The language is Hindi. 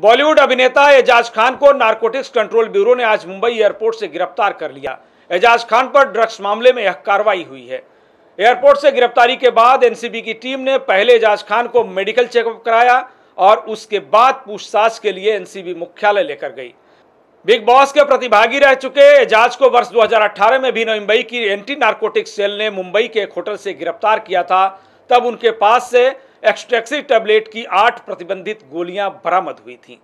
बॉलीवुड अभिनेता एजाज खान को नारकोटिक्स कंट्रोल ब्यूरो ने आज मुंबई एयरपोर्ट से गिरफ्तार कर लिया एजाज खान पर ड्रग्स मामले में यह कार्रवाई हुई है एयरपोर्ट से गिरफ्तारी के बाद एनसीबी की टीम ने पहले एजाज खान को मेडिकल चेकअप कराया और उसके बाद पूछताछ के लिए एनसीबी मुख्यालय लेकर गई बिग बॉस के प्रतिभागी रह चुके एजाज को वर्ष 2018 में भी मुंबई की एंटी नार्कोटिक्स सेल ने मुंबई के एक होटल से गिरफ्तार किया था तब उनके पास से एक्सटेक्सी टैबलेट की आठ प्रतिबंधित गोलियां बरामद हुई थीं